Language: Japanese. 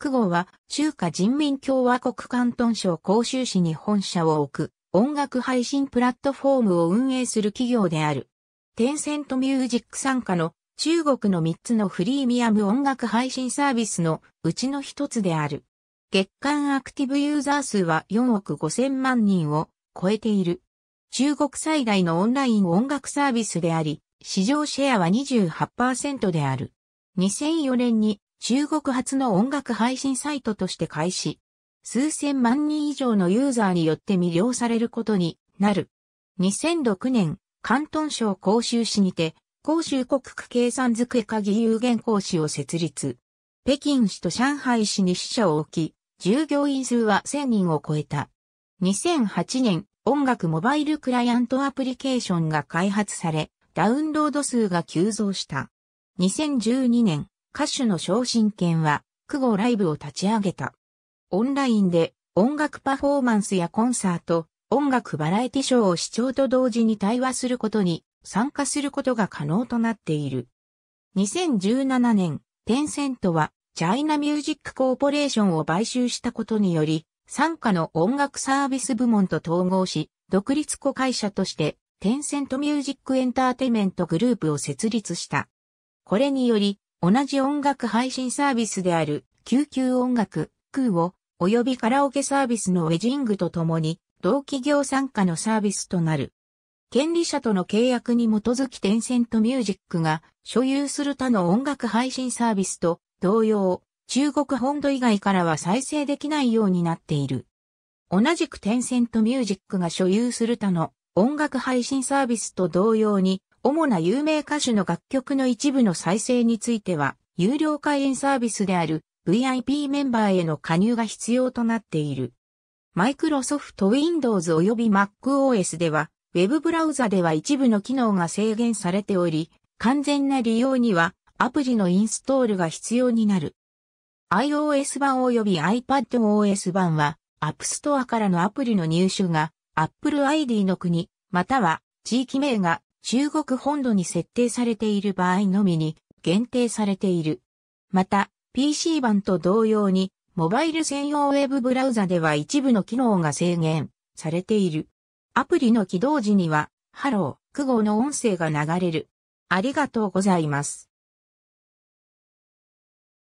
区号は中華人民共和国広東省広州市に本社を置く音楽配信プラットフォームを運営する企業である。テンセントミュージック参加の中国の3つのフリーミアム音楽配信サービスのうちの1つである。月間アクティブユーザー数は4億5千万人を超えている。中国最大のオンライン音楽サービスであり、市場シェアは28%である。2004年に中国初の音楽配信サイトとして開始。数千万人以上のユーザーによって魅了されることになる。2006年、広東省広州市にて、広州国区計算机下義有限公師を設立。北京市と上海市に支社を置き、従業員数は1000人を超えた。2008年、音楽モバイルクライアントアプリケーションが開発され、ダウンロード数が急増した。2012年、歌手の昇進権は、久保ライブを立ち上げた。オンラインで音楽パフォーマンスやコンサート、音楽バラエティショーを視聴と同時に対話することに参加することが可能となっている。2017年、テンセントはチャイナミュージックコーポレーションを買収したことにより、傘下の音楽サービス部門と統合し、独立子会社としてテンセントミュージックエンターテイメントグループを設立した。これにより、同じ音楽配信サービスである、救急音楽、空を、及びカラオケサービスのウェジングとともに、同企業参加のサービスとなる。権利者との契約に基づきテンセントミュージックが所有する他の音楽配信サービスと同様、中国本土以外からは再生できないようになっている。同じくテンセントミュージックが所有する他の音楽配信サービスと同様に主な有名歌手の楽曲の一部の再生については、有料会員サービスである VIP メンバーへの加入が必要となっている。マイクロソフト Windows 及び MacOS では、Web ブラウザでは一部の機能が制限されており、完全な利用にはアプリのインストールが必要になる。iOS 版及び iPadOS 版は App Store からのアプリの入手が Apple ID の国または地域名が中国本土に設定されている場合のみに限定されている。また、PC 版と同様に、モバイル専用ウェブブラウザでは一部の機能が制限されている。アプリの起動時には、ハロー、久保の音声が流れる。ありがとうございます。